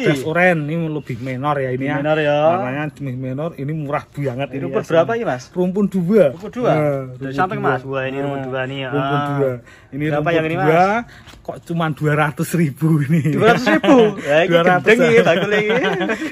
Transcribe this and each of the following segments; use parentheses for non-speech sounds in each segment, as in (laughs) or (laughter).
Fresh oren ini lebih menor ya ini. Ya. Menor ya. warnanya lebih menor ini murah banget ini. Rumput berapa ini, Mas? Rumpun 2. Rumpun 2. Nah, Mas, buah ini rumpun nah, 2 nih ya. Rumpun 2. Ah. Ini berapa yang ini, Mas? Kok cuma 200 ribu ini. 200 ribu? (laughs) ya, ini gendeng lagi.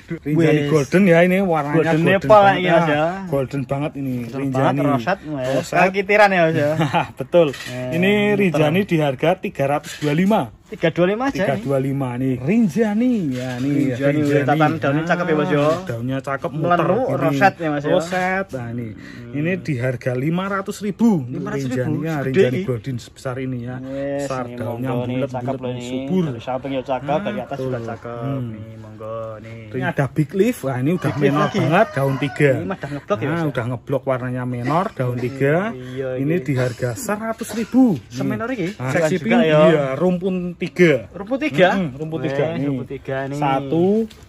(laughs) Rinjani golden ya ini warnanya golden. Golden Nepal ini, Mas ya. ya. Golden banget ini Rinjani. Roset, ya. Roset. Kaki ya, Mas (laughs) Betul. Eh, ini Rinjani di harga 325 tiga dua lima tiga dua lima nih. Rinjani ya nih. Rinjani, Rinjani. tatan daunnya cakep ya Mas yo. Ah, daunnya cakep muter roset ya Mas yo. Roset. Nah ini ini di harga lima ratus ribu. 500 ribu. Rinjani, ya, Rinjani Brodin sebesar ini ya. Yes, besar daunnya bulat loh subur. Dari samping cakep, ah, dari atas juga cakep. Hmm. Nih monggo nih. Ini ada big leaf. Wah ini udah big menor lagi. banget daun 3. Ini mah udah ngeblok ya. Ah, udah ngeblok warnanya menor daun 3. Iya, iya, iya. Ini di harga seratus ribu. Semenor hmm. iki. Seksi pink ya rumpun tiga rumput tiga -hmm, rumput tiga nih rumput tiga nih satu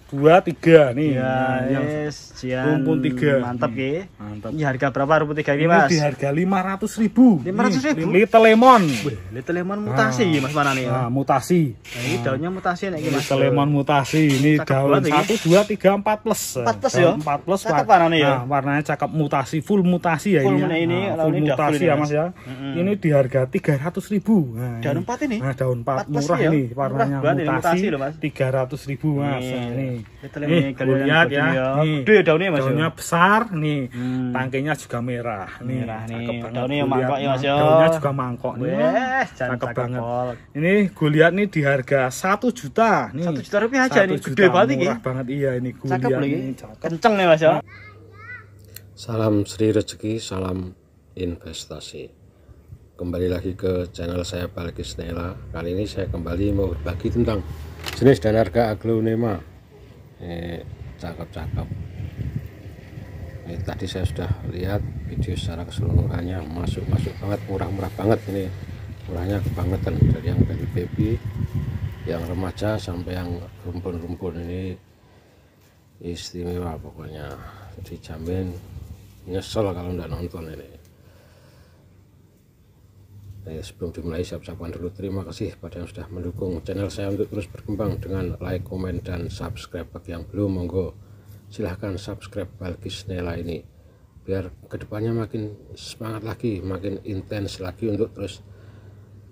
dua tiga nih ya, nah, yang yes, rumpun tiga mantap ya mantap ini harga berapa rumpun tiga ini mas ini di harga lima ratus ribu lima ratus ribu little lemon little lemon nah, mutasi nah, mas mana nih ya. nah, mutasi nah, ini nah, daunnya mutasi nih mas little lemon mutasi ini cakep daun satu dua tiga empat plus empat plus ya empat plus cakep warna nih ya nah, warnanya cakep mutasi full mutasi ya full ini, ya. ini nah, full ini mutasi ya mas ya ini di harga tiga ratus ribu nah, daun empat ini nah daun empat murah ya? nih warnanya mutasi tiga ratus ribu mas iya. ini nih. Nih, lihat ya. ya. Nih, Gede daunnya Mas. Daunnya besar nih. Hmm. Tangkainya juga merah nih. Merah nih. Daunnya yang mangkok ya Mas ya. Daunnya juga mangkok nih. Wes, cakep banget. Ini gue lihat nih di harga 1 juta nih. 1 juta rupiah aja nih. Gede banget ini. Murah banget iya ini gue lihat. Cakep Kenceng nih Mas ya. Salam Sri Rezeki, salam investasi kembali lagi ke channel saya Balkis Nela kali ini saya kembali mau berbagi tentang jenis dan harga aglonema eh, cakep-cakep ini eh, tadi saya sudah lihat video secara keseluruhannya masuk-masuk banget murah-murah banget ini murahnya kebangetan dari yang dari baby yang remaja sampai yang rumpun-rumpun ini istimewa pokoknya dijamin nyesel kalau nggak nonton ini saya sebelum dimulai saya ucapkan dulu terima kasih pada yang sudah mendukung channel saya untuk terus berkembang dengan like, komen, dan subscribe bagi yang belum monggo silahkan subscribe Balkis Nela ini biar kedepannya makin semangat lagi makin intens lagi untuk terus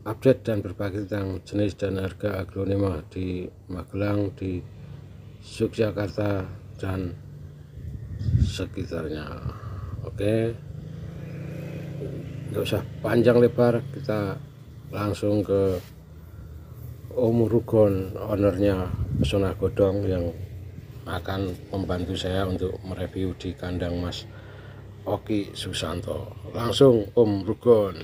update dan berbagi tentang jenis dan harga aglonema di Magelang di Yogyakarta dan sekitarnya oke okay nggak usah panjang lebar kita langsung ke Om Rugon ownernya Pesona Godong yang akan membantu saya untuk mereview di kandang Mas Oki Susanto langsung Om Rugon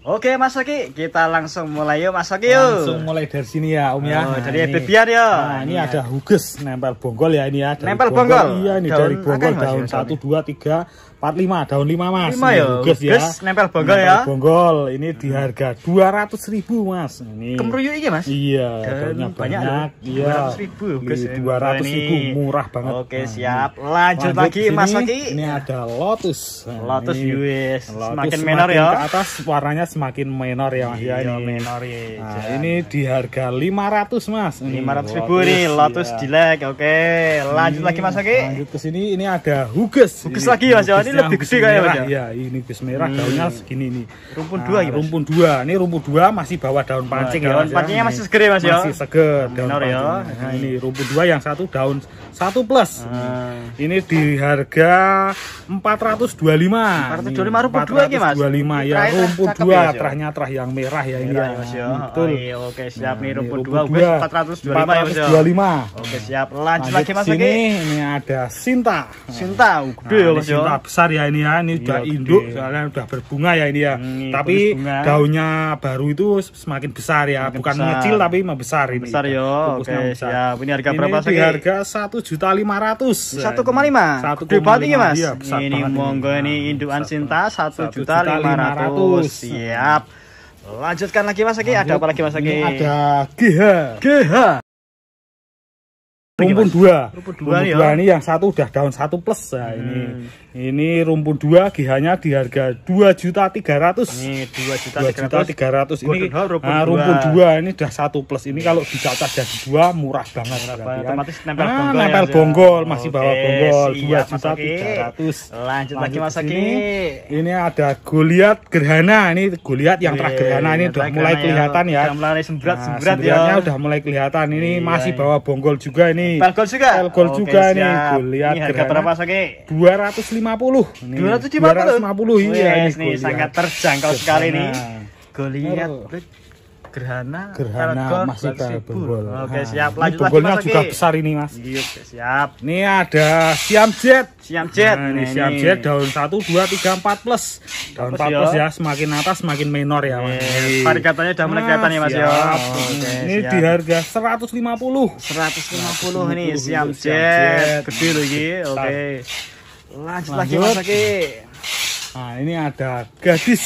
Oke Mas Oki, kita langsung mulai yuk Mas Oki yuk. Langsung mulai dari sini ya Om ya. oh, ya. Nah, dari bebian ya. Nah, ini ya. ada huges nempel bonggol ya ini ya. Dari nempel bonggol. Iya ini daun, dari bonggol daun ya, satu dua tiga empat lima daun lima Mas. Lima ya. Huges ya. nempel bonggol nempel ya. Bonggol ini di harga dua ratus ribu Mas. Ini. kemruyu ini Mas. Iya. Daunnya banyak. banyak iya. Dua ratus ribu. Ya. Dua ratus ribu murah banget. Oke nah, siap. Lanjut, Lanjut lagi sini, Mas Oki. Ini ada lotus. Nah, lotus US. Semakin menor ya. atas warnanya semakin minor ya Mas iya, ya ini. minor ya. Nah, ini di harga 500 Mas. Iya, ini 500 ribu Lotus, nih, Lotus iya. jelek. Oke, lanjut ini, lagi Mas Oke. Lanjut ke sini ini ada Hugus Hugus lagi Mas ya. Ini lebih gede kayaknya Mas. Iya, ini Hugus merah hmm. daunnya segini nih. Rumpun nah, dua ya Rumpun dua. Ini rumpun dua masih bawa daun pancing nah, daun ya. pancingnya masih seger Mas ya. Masih seger daun minor ya. Nah, hmm. ini rumpun dua yang satu daun satu plus. Hmm. Ini di harga 425. 425 rumpun dua ya Mas. 425 ya rumpun dua Iya, ya, terah-terah yang merah ya ini iya, ya. Mas, ya. Betul. oke, siap nah, nih rumput 2 wes 425 ya, Mas. 425. Ya. Oke, siap. Lanjut, lagi Mas lagi. Ini ada Sinta. Sinta, uh, nah, gede nah, ya, Mas. Ya. Sinta besar ya ini ya. Ini iya, udah induk soalnya udah berbunga ya ini ya. Hmm, tapi daunnya baru itu semakin besar ya, semakin bukan mengecil tapi membesar ini. Besar yo. Ya. Oke, siap. Ini harga berapa ratus satu harga 1.500. 1,5. 1,5 Mas. Iya, ini monggo ini nah, indukan Sinta 1.500. Iya siap lanjutkan lagi mas Aki ada apa lagi mas Aki ada GH GH rumpun dua rumpun ya. dua, dua, nih ini yang satu udah daun satu plus ya hmm. ini ini rumpun dua, gihanya di harga dua juta 300. Ini dua juta tiga 2 juta 300. Ini nah, rumpun, nah, rumpun 2. ini udah satu plus. Ini kalau dicacah jadi 2 murah banget murah banget. Kan. Otomatis nempel nah, bonggol. Ya, nempel ya, bonggol, masih bawa bonggol dua 2 juta 300. Lanjut, Lanjut lagi Mas Aki. Ini ada Goliat Gerhana. Ini Goliat yang terakhir Gerhana ini udah mulai kelihatan ya. Udah mulai sembrat-sembrat Iya, nah, ya. udah mulai kelihatan. Ini iya, masih iya. bawa bonggol juga ini. Bonggol juga. Bonggol juga nih Goliat Gerhana. Berapa Mas Aki? 250 250. Ini 250. 250 iya yes, ini nih, sangat terjangkau gerhana. sekali nih. Goliat oh. gerhana gerhana masih bonggol. Oke, nah, siap lanjut ini bonggolnya juga besar ini, Mas. Iya, siap. Ini ada siam jet. Siam jet. Nah, ini, nah, ini siam jet daun 1 2 3 4 plus. Daun 4 plus ya, semakin atas semakin minor ya, Mas. Yes. Variegatannya sudah kelihatan ya, Mas ya. Ini siap. di harga 150. 150, 150 nih siam jet. Gede loh iki. Oke. Lanjut, Lanjut. lagi Mas Nah, ini ada gadis.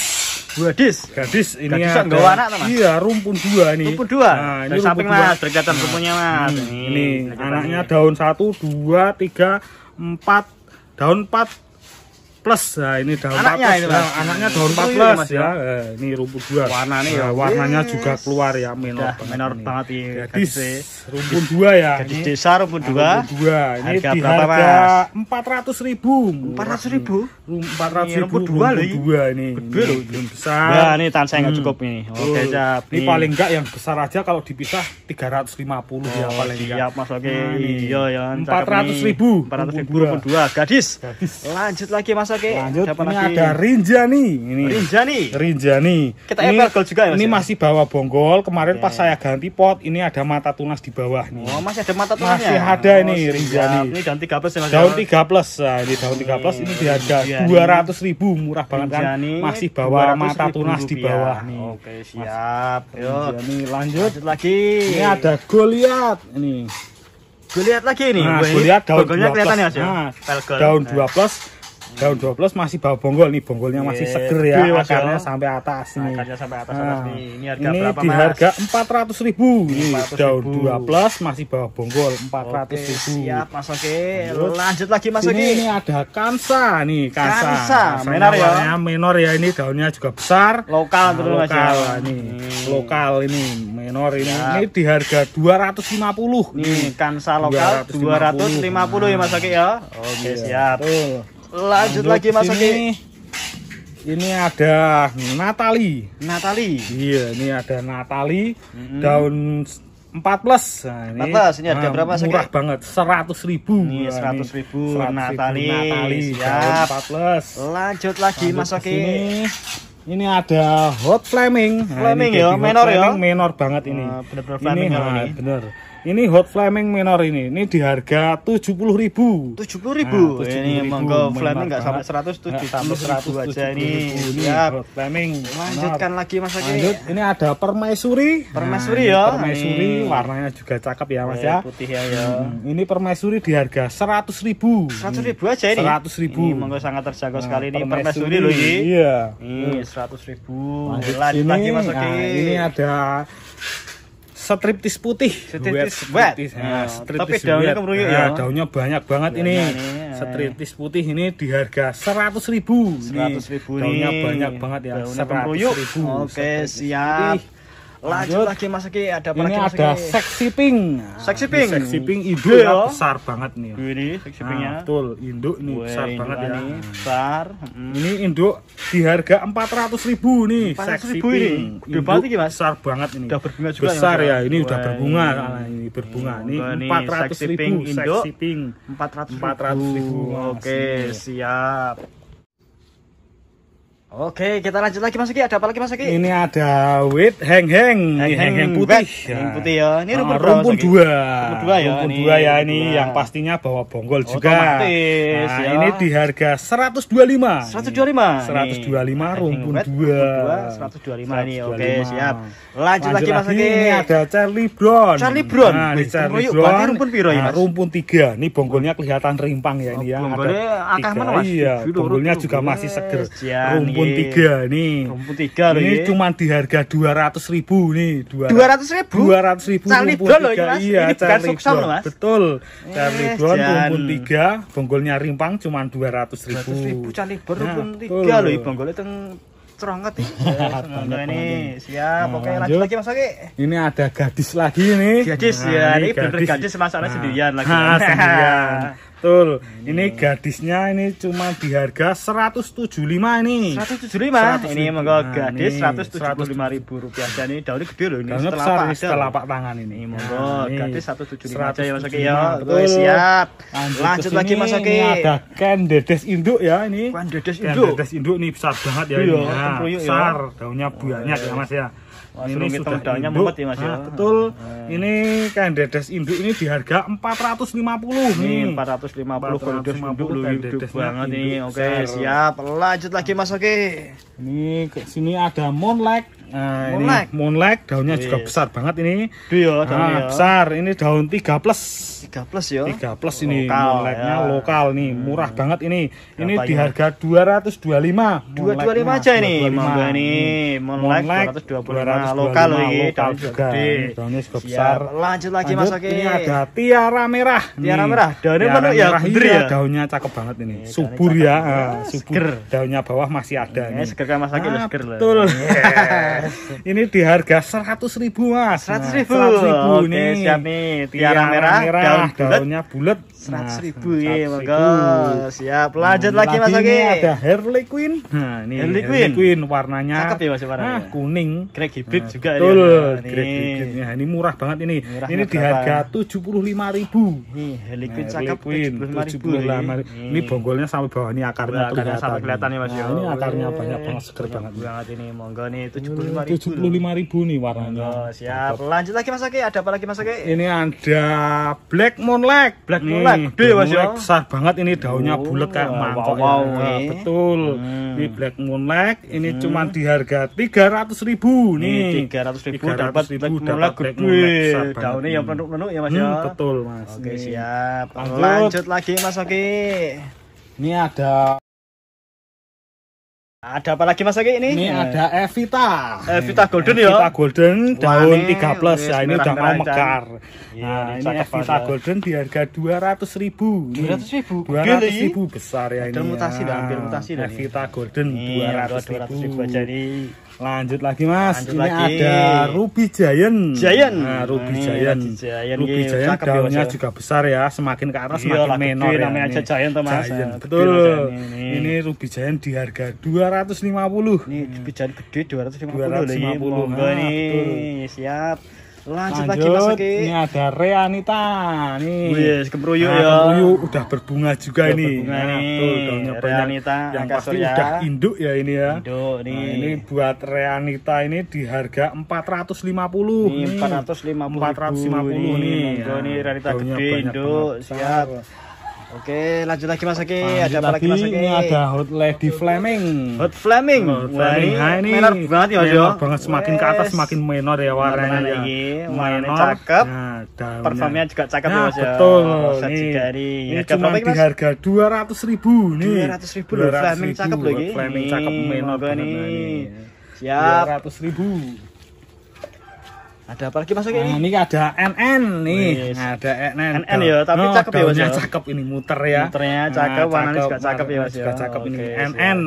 Gadis. Gadis ini gadis ada. anak teman. Iya, rumpun dua nih. Rumpun dua. Nah, ini rumpun samping dua. Mas, tergantung nah, rumpunnya Mas. Hmm, ini, ini anaknya ini. daun satu, dua, tiga, empat. Daun empat plus nah ini daun anaknya 4 plus, ini ya. anaknya daun 4 plus mas, ya. ya eh, ini rumput dua warna nih eh, ya warnanya yes. juga keluar ya minor Udah, minor ini. banget ini gadis rumput dua ya gadis ini, desa rumput dua rumput dua ini harga di berapa harga empat ratus ribu empat ratus ribu empat ratus ribu rumput dua loh dua ini gede belum besar nah ini tan saya nggak hmm. cukup ini oke okay, siap ini paling enggak yang besar aja kalau dipisah tiga ratus lima puluh oh, ya paling enggak siap mas oke nah, iya ya empat ratus ribu empat ratus ribu rumput dua gadis lanjut lagi mas oke. Lanjut, Dapat ini lagi. ada nih Ini. Rinja nih Kita ini, gol juga ya, Mas. Ini ya? masih bawa bonggol. Kemarin okay. pas saya ganti pot, ini ada mata tunas di bawah nih. Oh, masih ada mata tunasnya. Masih ada oh, ini Rinja nih Ini daun 3 plus ya, ya, Daun tiga plus. Nah, ini daun 3 plus ini di harga 200 ribu murah banget Rinjani, kan. Masih bawa mata tunas rupiah. di bawah nih. Oke, okay, siap. Yuk. lanjut. Lanjut lagi. Ini ada Goliat. Ini gue lihat lagi nih nah, gue lihat ya, nah, daun dua plus ya nah, daun 2 plus daun 12 masih bawa bonggol nih bonggolnya yeah. masih seger ya Gila, akarnya ya. sampai atas nih akarnya sampai atas nah, ini harga ini berapa di mas? harga 400 ribu ini daun 12 masih bawa bonggol 400 okay, ribu siap mas oke okay. lanjut. lanjut lagi mas oke ini ada kansa nih kansa, kansa. Nah, menor ya menor ya ini daunnya juga besar lokal nah, terus ya. lokal aja. nih hmm. lokal ini menor ini ya. ini di harga 250 nih kansa lokal 250, 250 nah. ya mas oke ya nah, oke okay, siap tuh lanjut lagi masuk ini ini ada Natali Natali iya ini ada Natali mm -hmm. daun 4 plus nah, 4 plus ini harga nah, berapa sih murah banget 100 ribu iya, nah, ini 100 ribu, 100 ribu Natali, Natali siap 4 plus lanjut lagi lanjut masuk ini ini ada hot flaming nah, flaming nah, ya menor ya menor banget ini uh, oh, bener -bener flaming ini, ya, nah, ini. bener ini hot flaming minor ini. Ini di harga tujuh puluh ribu. Tujuh puluh ribu. Nah, ini monggo flaming nggak sampai 100 nah, tuh sampai seratus aja ini. siap hot flaming. Lanjutkan lagi Mas lagi Lanjut. Ini ada permaisuri. Permaisuri ya. Permaisuri warnanya juga cakep ya Mas eh, ya. Putih ya ya. ini permaisuri di harga seratus ribu. Seratus ribu aja ini. Seratus ribu. Ini monggo sangat terjangkau sekali ini permaisuri loh ini. Iya. Ini seratus ribu. Lanjut lagi Mas lagi ini ada striptis putih. Striptis wet Nah, tapi daunnya kemruyuk ah, ya. Daunnya banyak banget ini. ini. Striptis putih ini di harga seratus ribu. Seratus ribu Daunnya banyak banget ya. Seratus ribu. Oke, siap lanjut lagi mas Ki ada apa ini lagi, mas ada seksi pink seksi pink seksi pink Indo ya besar banget nih ini nah, seksi pinknya betul induk nih Wey, besar banget ya. ini ya besar hmm. ini induk di harga empat ratus ribu nih seksi pink ini. Indo ini, mas. besar banget ini udah berbunga juga besar ya? ya, ini udah berbunga ah, ini berbunga ini empat ratus ribu induk seksi pink empat ratus ribu, oke siap Oke, kita lanjut lagi Mas Ada apa lagi Mas Ini ada wit heng-heng, heng-heng putih. Heng putih ya. Ini rumpun, ah, rumpun dua. Rumpun dua ya. Rumpun dua ya ini dua. yang pastinya bawa bonggol oh, juga. Nah, ya. ini di harga seratus dua 125. 125. 125 lima rumpun dua. seratus 125 ini. Oke, siap. Lanjut, lanjut lagi Mas Ini ada Charlie Brown. Charlie Brown. Nah, ini Charlie Brown. rumpun piro ya, Mas? Rumpun 3. Ini bonggolnya kelihatan rimpang ya ini ya. Oh, bonggolnya akeh Iya, bonggolnya juga masih seger. Ya, rumpun rumpun iya. tiga nih rumpun tiga loh ini iya. cuma di harga dua ratus ribu nih dua ratus ribu dua ratus ribu Charlie rumpun tiga ini mas. iya ini Charlie Brown loh mas betul Charlie Brown rumpun tiga bonggolnya rimpang cuma dua ratus ribu Dua ratus ribu Charlie Brown nah, rumpun tiga loh bonggolnya teng cerongket iya, ini siap nah, oke lanjut lagi mas Oke ini ada gadis lagi nih gadis nah, ya ini bener gadis masalah sendirian lagi (laughs) sendirian Betul. Ini. Hmm. ini gadisnya ini cuma di harga 175 ini. 175. 175. Ini monggo nah, gadis nah, 175 ribu rupiah. Dan ini daunnya gede loh ini. Daunnya besar ini setelapak tangan ini. monggo nah, gadis 175 aja ya Mas Oki ya. Betul. Siap. Lanjut, Lanjut lagi Mas Oki. Ini Ada ken dedes induk ya ini. Ken dedes induk. Ken dedes induk ini besar banget ya iya, ini. Ya. ya. Besar daunnya banyak oh, ya iya. Mas ya. Wah, ini sudah daunnya mumet ya Mas ya. ya. Betul. Hmm. Ini kandedes induk ini di harga 450. Ini 450 hmm. kandedes induk puluh hidup banget nih Oke, siap. Lanjut lagi Mas Oke. Ini ke sini ada Moonlight Nah, ini moonlight daunnya Wih. juga besar banget ini. Iya, nah, besar. Ini daun 3 plus. 3 plus ya. 3 plus ini lokal, moonlightnya ya. lokal nih, Hmm. murah banget ini. Ini Berapa ya? di harga 225. 225 aja ini. Mangga nih, moonlight 225 lokal loh ini, daun juga. Daunnya juga besar. Lanjut lagi Lanjut, Mas Oke. Ini ada tiara merah. Tiara merah. Daunnya penuh ya, bener iya, ya. Daunnya cakep banget ini. Iya, subur ya, ah, subur. Daunnya bawah masih ada. Seger kan Mas Oke, seger Betul. (laughs) (laughs) ini di harga seratus ribu mas. Seratus nah, ribu. Seratus ribu Oke, nih. Siap nih. Tiara, tiara merah, merah daun, daunnya bulat Nah, seratus ribu ya monggo siap lanjut nah, lagi mas lagi ada Harley Quinn nah ini Harley, Quinn. Harley Quinn warnanya cakep ya mas warnanya nah, kuning Greg Hibbit nah, juga betul ya. Greg nah, nah, ini murah banget ini murah ini di harga tujuh puluh lima ribu nih Harley Quinn nah, cakep tujuh puluh lima ribu ini bonggolnya sampai bawah ini akarnya kelihatan sampai kelihatan nih mas nah, ya. ini akarnya banyak banget seger banget banget ini monggo nih tujuh puluh lima ribu tujuh puluh lima ribu nih warnanya siap lanjut lagi mas ada apa lagi mas ini ada Black Moonlight Black Moonlight besar gede iya, mas ya besar banget ini daunnya oh, bulat kayak mangkok wow, wow, ya. Eh. betul hmm. ini black moonlight ini hmm. cuma di harga tiga ratus ribu nih tiga ratus ribu, dapat black moonlight gede daunnya yang penuh penuh ya mas hmm, ya betul mas oke siap lanjut. lanjut lagi mas Oki ini ada ada apa lagi Mas Aki ini? Ini ya. ada Evita. Evita Golden ya. Evita Golden daun 3 plus ya ini udah mau mekar. Ya, nah, ini iya, nah, Evita aja. Golden di harga 200 ribu. 200 ribu. 200 ribu besar ya ini. Ada mutasi ya. hampir mutasi dah. Ah, Evita Golden 200 iya, ribu. 200 ribu aja nih. Lanjut lagi Mas. Lanjut ini lagi. ada Ruby Giant. Giant. Nah, nah Ruby ini Giant. Giant. Ruby ini Giant daunnya ya. juga besar ya, semakin ke atas Iyalah, semakin menor ya. namanya aja Giant tuh Mas. Giant. Nah, betul. Giant ini. ini Ruby Giant di harga 250. Ini Ruby Giant gede 250 250. ini nih. Siap. Lanjut, Lanjut lagi Ini ada Reanita nih. yes, kepruyuk nah, ya. Kepruyuk udah berbunga juga udah ini. Berbunga nah, nih. Tuh, daunnya Reanita yang pasti ya. udah induk ya ini ya. Induk nih. Nah, ini buat Reanita ini di harga 450. Nih, 450. 450 nih. Monggo nih nih. Nah, Reanita gede induk siap. Oke, lanjut lagi Mas Aki. ada apa lagi Mas Aki? Ini ada Hot Lady Flaming. Hot Flaming. Hot Flaming. Wah, ini menor banget ya, Jo, banget semakin ke atas semakin menor ya warnanya. Menor ini. Cakep. Nah, juga cakep ya, nah, Mas. Betul. Oh, ini, ini cuma di harga 200.000 nih. 200.000 Flaming cakep lagi. Fleming cakep menor banget ini. Siap. 200.000. Ada apa lagi masuknya nah, ini? Ini ada NN nih. Yes. Ada NN. NN ya, tapi oh, cakep ya Mas. Ya? cakep ini muter ya. Muternya cakep, nah, warnanya juga cakep ya Mas. Juga ya? cakep ini. NN.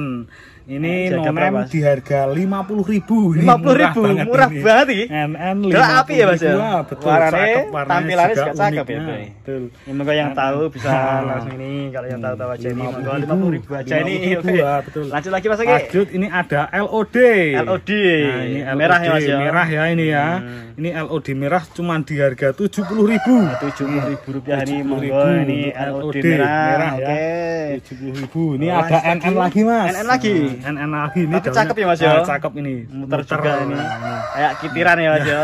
Ini Jaga di harga lima puluh ribu. Lima puluh ribu, murah, banget murah ini. banget ini. NN lima api ya mas ya. Ah, betul, warnanya, cakep, warnanya tampilannya juga cakep ya. Ah, betul. Ini kau yang tahu bisa ah, langsung ini. Kalau yang hmm, tahu-tahu aja ini, lima puluh ribu aja ini. Betul. Lanjut lagi mas lagi. Lanjut, ini ada LOD. LOD. Nah, ini merah ya mas ya. Merah ya ini ya. Hmm. Ini LOD merah cuma di harga tujuh puluh ribu. Tujuh puluh ribu rupiah oh, ini. Ini LOD merah. Ya. Oke. Eh. ribu Ini oh, ada NN lagi, Mas. NN lagi. NN nah, lagi ini. Tapi cakep ya, Mas ya. Nah, cakep ini. Muter, juga ini. Nah, kayak kitiran ya, Mas ya.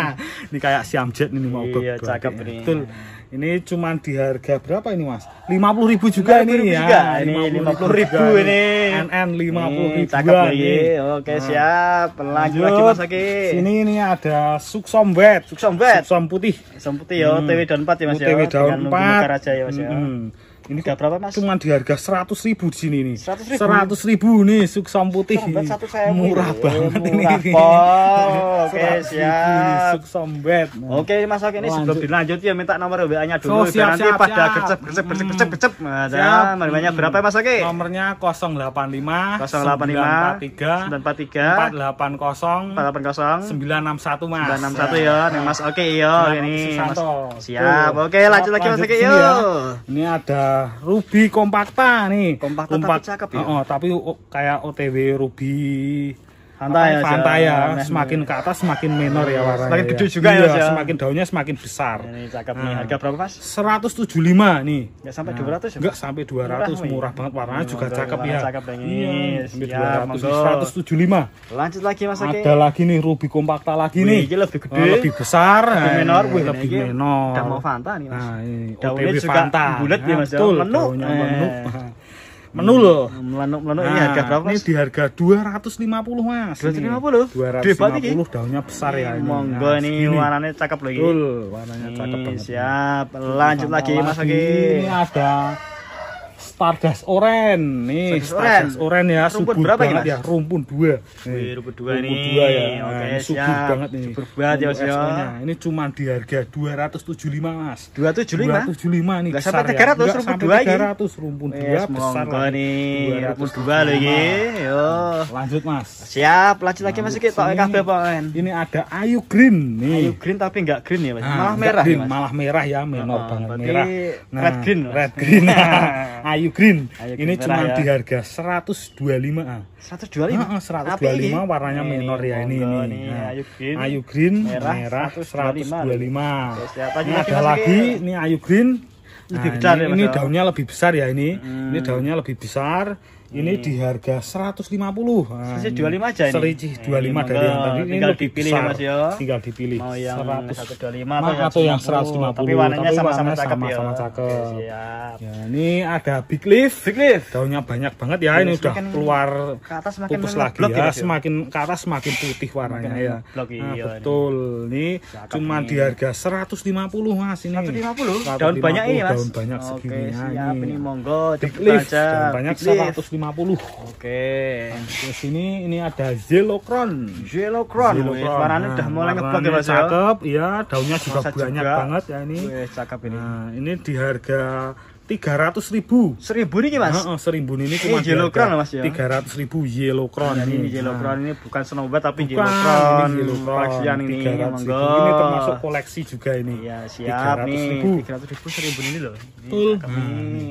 (laughs) ini kayak siam jet ini mau Iya, cakep ini. Betul. Ini cuma di harga berapa ini mas? 50 ribu juga 50 ini ya. Ini 50 ribu ini. NN 50 ribu. Cakep lagi. Oke nah. siap. Lanjut lagi mas lagi. Sini ini ada suksom bed. Suksom bed. Suksom putih. Suksom putih ya. TW daun 4 ya mas ya. TW daun 4. Dengan raja ya mas ya. Hmm. Ini udah berapa mas? Cuma di harga seratus ribu di sini nih. Seratus ribu? ribu nih suksam putih. Satu saya murah oh, banget murah ini. Murah (laughs) Oke siap. Suksam bed. Nah. Oke okay, mas Oke ini sebelum dilanjut ya minta nomor WA nya dulu. So, oh, siap, nanti siap, pada siap. gercep gercep gercep hmm. gercep gercep. Nah, siap. Nah, Nomornya berapa mas Oke? Nomornya 085 085 943 943 480 480 961 mas. 961 ya, nih mas Oke yo ini. Siap. Oke lanjut lagi mas Oke yo. Ya. Ini ada Ruby Kompakta nih. Kompakta Kompak, tapi cakep ya. Oh, tapi kayak OTW Ruby santai aja. Santai ya, aneh, semakin ke atas semakin menor ya warnanya. Semakin iya. gede juga ya, iya, ya, Semakin daunnya semakin besar. Ini cakep nah, nih. Harga berapa, pas 175 nih. Enggak sampai nah, 200 ya? Enggak sampai 200, murah, murah banget warnanya juga murah, cakep ya. Cakep iya, iya, sampai 200 175. Lanjut lagi Mas Ake. Ada lagi nih Ruby kompakta lagi nih. Ini lebih gede. Oh, lebih besar. Lebih nah, menor, lebih menor. udah mau Fanta nih, Mas. Nah, ini daunnya juga bulat ya, Mas. Ya. Betul, menu menul. Hmm, melanuk melanuk iya, nah, ini harga berapa? Mas? Ini di harga 250 mas. 250. 250 Debat ini. daunnya besar ya ini. Monggo ini warnanya cakep loh ini. warnanya cakep banget. Siap. Lanjut lagi mas lagi. Ini ada Stardust Oren nih Stardust, Oren ya rumpun subur berapa banget ini, ya rumpun dua Wih, rumpun dua rumpun nih dua ya oke nah, ini subur siap. banget nih subur banget ya, ya. ini cuma di harga dua ratus tujuh lima mas dua ratus tujuh lima dua tujuh lima nih nggak sampai ya. tiga ratus rumpun dua tiga ratus rumpun dua besar nih rumpun dua lagi yo lanjut mas siap lanjut lagi mas nah, kita pakai Pak Oren ini ada Ayu Green nih Ayu Green tapi nggak green ya mas ah, malah merah ya, malah merah ya menor ah, banget merah red nah, green red green (laughs) Ayu Ayu Green. Ayu Green ini cuma ya. di harga 125 a. 125. Heeh, 125 Api. warnanya ini, minor ya ini ini. nah, Ayu Green. Ayu Green merah, merah 125. 125. Ini ada lagi ini Ayu Green. Nah, besar ini, ya, ini daunnya lebih besar ya ini. Hmm. Ini daunnya lebih besar ini hmm. di harga 150 nah, selisih 25 aja ini selisih 25 ini dari yang tadi ini tinggal dipilih ya, besar. ya mas ya tinggal dipilih mau yang 100, 125 atau yang 150 tapi warnanya sama-sama cakep sama -sama cakep, ya cakep. Siap. ya ini ada big leaf big leaf daunnya banyak banget ya ini, ini udah keluar ke atas semakin pupus lagi ya, gitu ya semakin ke atas semakin putih warnanya ya blok, nah, iya, nah, betul ini cuma di harga 150 mas ini 150 daun banyak ini mas daun banyak segini ini monggo big leaf daun banyak 150 Oke. Okay. Di sini ini ada Zelocron. Zelocron. Warnanya nah, udah mulai ngebak ya Mas. Ya? Cakep, iya, daunnya juga Masa banyak juga. banget ya ini. Wih, cakep ini. Nah, ini di harga tiga ratus ribu seribu ini mas Heeh, seribu ini eh, cuma eh, yellow crown mas ya tiga ratus ribu yellow crown nah, ini yellow crown ini bukan snowbat tapi bukan, yellow crown ini yellow crown koleksian ini ini termasuk koleksi juga ini iya siap 300 nih tiga ratus ribu seribu ini loh ini, hmm.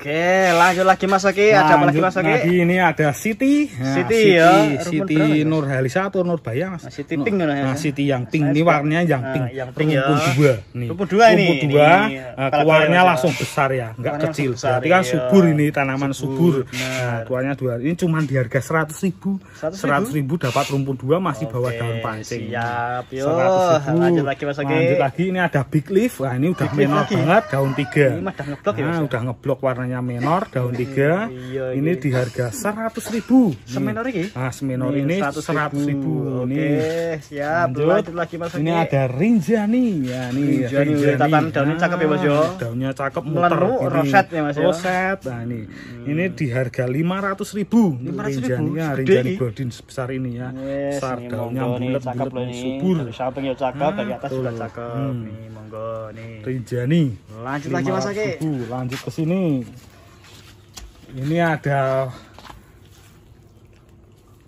Oke, lanjut lagi Mas Oki. Ada apa lagi Mas Oki? Lagi ini ada city nah, ya. nah, Siti, ya. city Nur atau Nur Baya Mas. Nah, Nur, pink nah, ya. Nah, Siti yang pink nah, ini warnanya yang pink. Nah, yang pink rumput ya. dua nih. Rumput dua ini. Rumput dua, nah, keluarnya langsung besar ya, enggak kecil. Besar, Berarti kan iya. subur ini tanaman subur. subur. Nah, keluarnya dua. Ini cuma di harga seratus ribu. Seratus ribu dapat rumput dua masih Oke, bawa daun pancing. Siap, yo. Lanjut lagi Mas Oki. Lanjut lagi ini ada big leaf. Nah, ini udah menor banget daun tiga. Ini udah ngeblok ya. Nah, udah ngeblok warnanya warnanya menor daun iya, tiga iya, iya. ini di harga seratus ribu semenor hmm. ini ah seminor ini seratus ribu, ini siap lanjut lagi mas ini ada rinjani ya ini rinjani, rinjani. Ah, daunnya cakep ya mas yo daunnya cakep muter roset ya mas yo roset nah ini hmm. ini di harga lima ratus ribu rinjani ya rinjani godin sebesar ini ya besar daunnya bulat bulat subur samping ya cakep ah, dari atas juga cakep hmm. nih monggo nih rinjani lanjut lagi mas lagi lanjut ke sini ini ada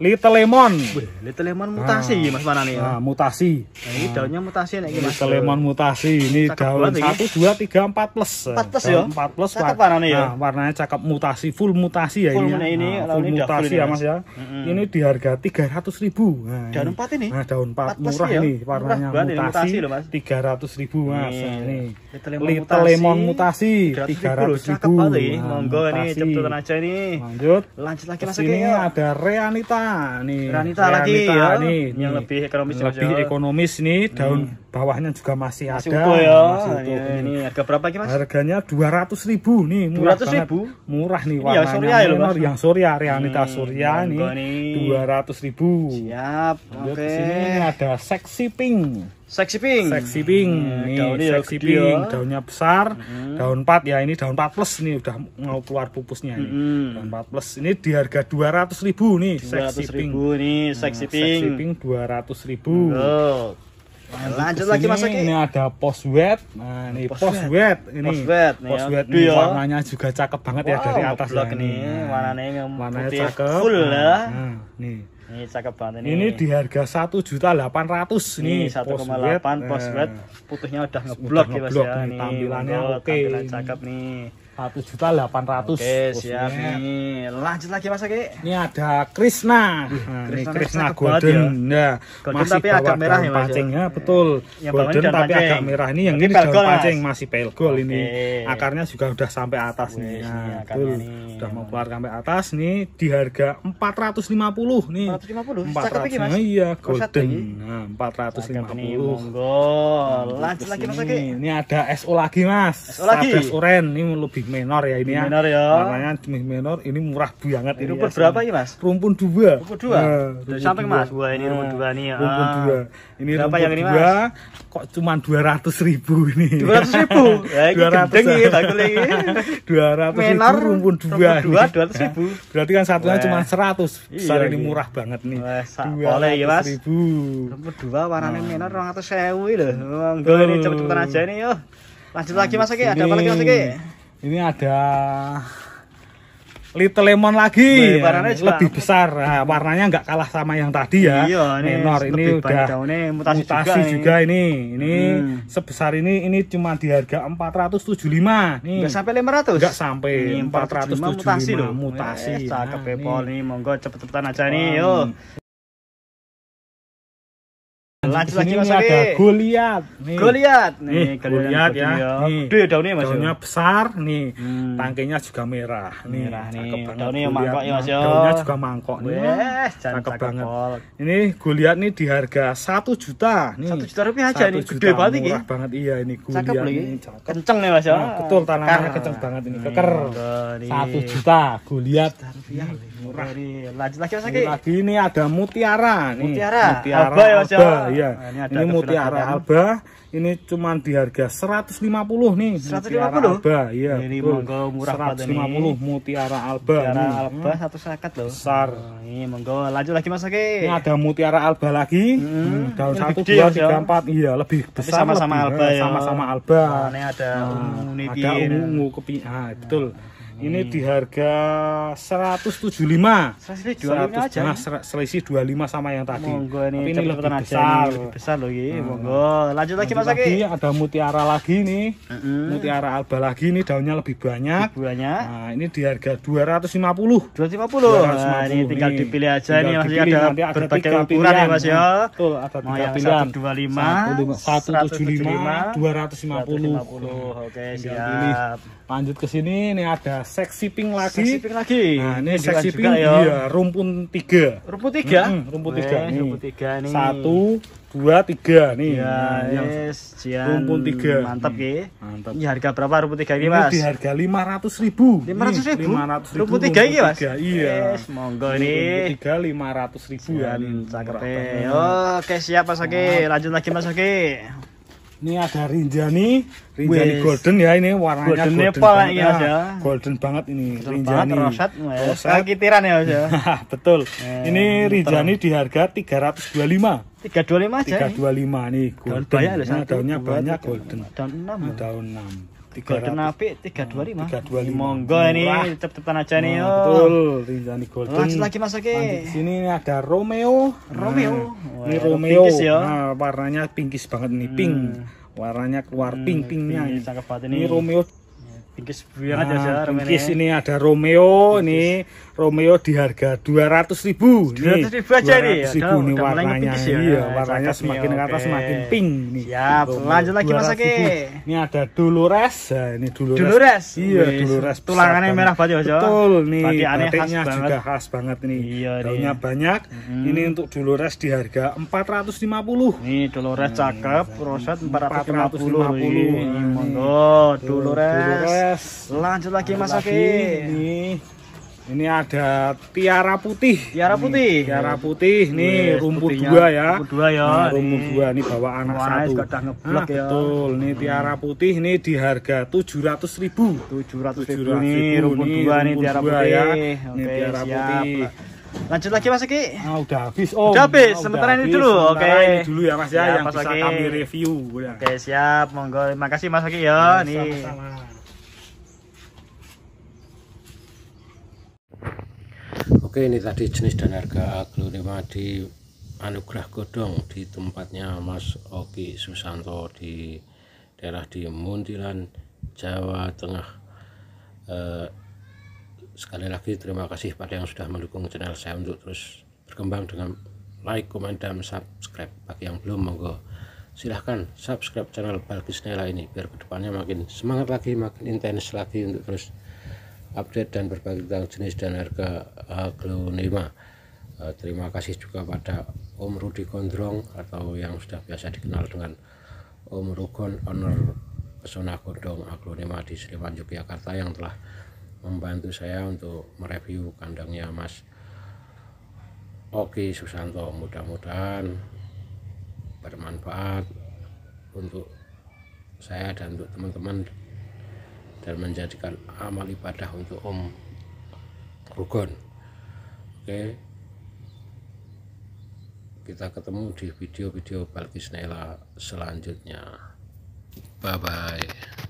Little Lemon. Wih, Little Lemon ah. mutasi nah, Mas mana nih? Ya? Nah, mutasi. Nah, ini ah. daunnya mutasi nek Mas. Little Lemon mutasi. Ini cakep daun 1 2 3 4 plus. 4 plus ya. 4 plus. Cakep warnanya ya. Nah, warnanya cakep mutasi, full mutasi ya full ini. Nah, ini nah, full ini mutasi ya, ya Mas ya. Mm -hmm. Ini di harga 300.000. Nah, daun 4 ini. Nah, daun 4, 4 murah ya? nih warnanya murah, mutasi. mutasi 300.000 Mas. Iya. Nah, ini. Little Lemon mutasi 300.000. Cakep banget ini. Nah, Monggo ini cepet aja ini. Lanjut. Lanjut lagi langsung. Ini ada Reanita nih. Ranita lagi ya. Nih, yang nih. lebih ekonomis Lebih ekonomis nih, hmm. daun nih. bawahnya juga masih, masih ada. Utuh ya. Masih utuh. Ini, iya, ini harga berapa lagi Mas? Harganya dua ratus ribu nih, dua ratus ribu? Murah nih warnanya. Yang Surya ya, loh Yang Surya, Ranita hmm, Surya nih. dua ratus ribu. Siap. Oke. Okay. sini ada Sexy Pink. Seksi pink. Seksi pink. Hmm, nih, daunnya ya, seksi ya, pink. Ya. Daunnya besar. Hmm. Daun 4 ya. Ini daun 4 plus nih udah mau keluar pupusnya ini. Hmm. Daun 4 plus. Ini di harga 200.000 nih 200 seksi pink. 200.000 nih nah, seksi hmm, pink. Seksi pink 200.000. Lanjut, Lanjut lagi Mas Aki. Ini ada post wet. Nah, ini post wet ini. Post wet nih. Ya. Poswet ini ya. warnanya juga cakep banget wow, ya dari atas ya. Ini nah, warnanya warnanya cakep. Full lah. Nah, nih. Ini cakep banget ini. Ini di harga satu juta delapan ratus nih. Satu koma delapan pos red, putihnya udah ngeblok, ngeblok ya mas ya. Tampilannya oke. Okay. Tampilan cakep nih satu juta delapan ratus. Oke siap nih. Lanjut lagi mas Aki. Ini ada Krishna. Krisna, Krishna, Golden. Ya. Nah, golden masih tapi agak merah ya mas. Pancingnya betul. Yang Golden tapi agak merah ini yang ini daun pancing masih pelgol ini. Akarnya juga sudah sampai atas nih. Nah, betul. sudah mau keluar sampai atas nih di harga empat ratus lima puluh nih. Empat ratus lima puluh. Empat ratus. Iya Golden. Nah, empat ratus lima puluh. Nah, lanjut lagi mas Aki. Ini ada SO lagi mas. SO lagi. Oren ini lebih big minor ya ini ya. Minor ya. Warnanya big minor ini murah banget ini. Rumput ya, berapa ini, Mas? Rumpun 2. Rumpun 2. Nah, rumpun samping Mas. Wah, ini rumpun nah, 2 nih. Rumpun 2. Ah. Ini berapa yang ini, Mas? Kok cuma 200 ribu ini. 200 ribu. (laughs) ya, ini gendeng ya, bagus ini. 200 (laughs) menor, rumpun 2. Rumpun 2 200 ribu. Nah, berarti kan satunya cuma 100. Iya, Besar ini iya. murah banget nih. Boleh ya, Mas. Ribu. Rumpun 2 warnanya nah. menor 200 sewu lho. Monggo ini cepet-cepetan aja ini yo. Lanjut lagi Mas Oke, ada apa lagi Mas Oke? ini ada Little Lemon lagi, Bih, lebih besar. Nah, warnanya nggak kalah sama yang tadi ya. Iya, ini Menor ini udah daunnya, mutasi, mutasi juga, juga ini. Ini hmm. sebesar ini ini cuma di harga 475 nih. Enggak sampai 500. Nggak sampai ini 475, 475 mutasi loh. Mutasi. Eh, cakep nah, ini. monggo cepet-cepetan aja nih, yo. Laki-laki Mas ada Goliat. Goliat. Nih, Goliat ya. ya. Gede daunnya Mas. Ya. Daunnya besar nih. Hmm. Tangkainya juga merah. Nih, merah nih. Banget. Daunnya mangkok ya Mas ya. Daunnya juga mangkok nih. Wes, cakep banget. Ini Goliat nih di harga 1 juta nih. 1 juta rupiah aja nih. Gede banget ini. Murah banget iya ini Goliat. Cakep lagi. Kenceng nih Mas ya. Betul tanamannya kenceng banget ini. Keker. 1 juta Goliat. Rupiah murah. Dari lagi Mas Lagi ini ada mutiara nih. Mutiara. Mutiara Alba ya, ya? Alba, ya. Nah, ini, ini mutiara Alba. Ini cuma di harga puluh nih. 150. lima Alba, iya. Ini monggo murah 150 nih. mutiara Alba. Mutiara nih. Alba hmm. satu sakat loh. Besar. Nah, ini monggo lanjut lagi Mas lagi Ini ada mutiara Alba lagi. Hmm. hmm daun satu dua tiga ya? empat. Iya, lebih besar. Sama-sama Alba eh, ya. Sama-sama Alba. Nah, ini ada nah, ungu Ada ungu kepi. Ah, betul. Nah ini di harga 175 selisih 25 aja nah, selisih 25 sama yang tadi monggo ini, Tapi ini lebih aja besar ini lebih besar loh ini hmm. Nah. monggo lanjut lagi mas lagi ada mutiara lagi nih -hmm. mutiara alba lagi nih daunnya lebih banyak lebih banyak nah ini di harga 250 250, 250. Nah, ini tinggal nih. dipilih aja tinggal nih masih ada, ada berbagai ukuran ya mas ya betul ada tiga pilihan 125 175 250, 250. oke okay, siap lanjut ke sini ini ada seksi pink lagi. Seksi pink lagi. Nah, ini seksi pink ya. Iya, rumpun tiga. Rumpun tiga? Hmm, rumpun tiga. Weh, Rumpun tiga nih. Satu, dua, tiga nih. Ya, nah, yang yes, rumpun tiga. Mantap ya. Eh. Mantap. Ini harga berapa rumpun tiga ini, Mas? Ini di harga lima ratus ribu. Lima ratus ribu. Iya, lima Rumpun tiga ini, Mas. Iya. Yes, monggo nih. Rumpun tiga lima ratus ribuan. Cakep. Eh. Oke, siap Mas Oke. Lanjut lagi Mas Oke. Ini ada Rinjani, Rinjani Wiss. golden ya ini warnanya golden, golden Nepal banget, ya, mas ya. Ah, golden banget ini Betul Rinjani. Banget, roset, roset. Kaki tiran ya mas ya? (laughs) betul. Eh, ini Rinjani di harga 325. 325 aja. 325 nih golden. Daun banyak, ya, daunnya banyak golden. Daun 6. Daun 6. Golden Api hmm, dua lima Monggo ini tetap cepetan aja nih. oh betul, Rinjani Golden. Lanjut lagi Mas Oke. Di sini ada Romeo. Nah, Romeo. Nah, ini Romeo. Ya. Nah, warnanya pinkis banget nih, pink. Hmm. Warnanya keluar hmm, pink-pinknya. ini Romeo Bingkis banget ah, nah, ya sir, Bingkis ini ada Romeo, bingkis. ini Romeo di harga 200 ribu. 200 ribu aja nih. 200 ribu nih warnanya. Ya? Iya, warnanya semakin ke atas semakin pink nih. Siap, Romeo. lanjut lagi Mas Aki Ini ada Dolores. Nah, ini Dolores. Dolores. Iya, Wih, Dolores. Tulangannya merah banget ya, Betul nih. Batiknya juga khas banget nih. Iya, Daunnya banyak. Hmm. Ini untuk Dolores di harga 450. Nih Dolores cakep, roset 450. Monggo Dolores. Yes. Lanjut lagi Lanjut Mas Oke. Ini ini ada tiara putih. Tiara putih. Ini, tiara putih Ini yes, rumput putihnya, dua ya. Rumput dua ya. Nah, rumput ini. dua nih bawa anak Warna satu. ah, ya. Betul. Nih hmm. tiara putih Ini di harga tujuh ratus ribu. Tujuh ratus ribu, ribu nih rumput nih, dua nih tiara putih. Ya. Oke, tiara siap. putih. Lanjut lagi Mas Aki. Nah, udah habis. Oh, udah habis. Ah, sementara ini dulu. Oke. Okay. Ini dulu ya Mas ya, yang Mas bisa kami review. Ya. Oke, okay, siap. Monggo. Terima kasih Mas Aki ya. Iya, nih. Oke ini tadi jenis dan harga aglonema di Anugrah Godong di tempatnya Mas Oki Susanto di daerah di Muntilan Jawa Tengah eh, sekali lagi terima kasih pada yang sudah mendukung channel saya untuk terus berkembang dengan like, comment, dan subscribe bagi yang belum monggo silahkan subscribe channel Balkis Nela ini biar kedepannya makin semangat lagi makin intens lagi untuk terus update dan berbagi tentang jenis dan harga aglonema. Eh, eh, terima kasih juga pada Om Rudi Kondrong atau yang sudah biasa dikenal dengan Om Rugon Owner Pesona Gondong Aglonema di Sleman Yogyakarta yang telah membantu saya untuk mereview kandangnya Mas Oki Susanto mudah-mudahan bermanfaat untuk saya dan untuk teman-teman dan menjadikan amal ibadah untuk om Rukun oke kita ketemu di video-video Balkis Nela selanjutnya bye bye